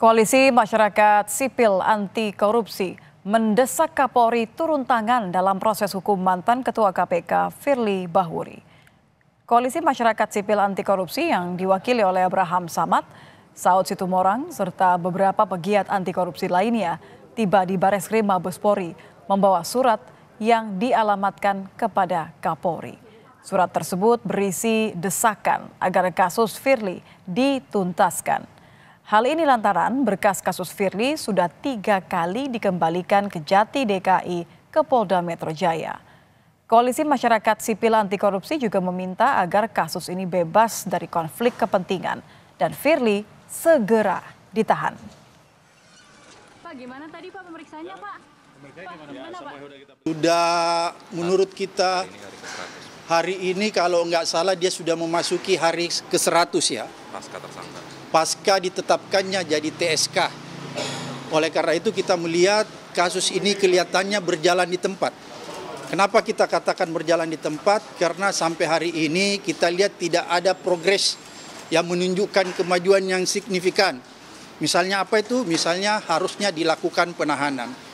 Koalisi Masyarakat Sipil Anti Korupsi mendesak Kapolri turun tangan dalam proses hukum mantan Ketua KPK Firly Bahuri. Koalisi Masyarakat Sipil Anti Korupsi yang diwakili oleh Abraham Samad, Saud Situmorang, serta beberapa pegiat anti korupsi lainnya tiba di Bareskrim Mabes Polri membawa surat yang dialamatkan kepada Kapolri. Surat tersebut berisi desakan agar kasus Firly dituntaskan. Hal ini lantaran berkas kasus Firly sudah tiga kali dikembalikan ke Jati DKI ke Polda Metro Jaya. Koalisi Masyarakat Sipil Anti Korupsi juga meminta agar kasus ini bebas dari konflik kepentingan dan Firly segera ditahan. Pak, gimana tadi Pak pemeriksaannya Pak? Sudah menurut kita hari ini kalau nggak salah dia sudah memasuki hari ke-100 ya. Pasca tersangka pasca ditetapkannya jadi TSK. Oleh karena itu kita melihat kasus ini kelihatannya berjalan di tempat. Kenapa kita katakan berjalan di tempat? Karena sampai hari ini kita lihat tidak ada progres yang menunjukkan kemajuan yang signifikan. Misalnya apa itu? Misalnya harusnya dilakukan penahanan.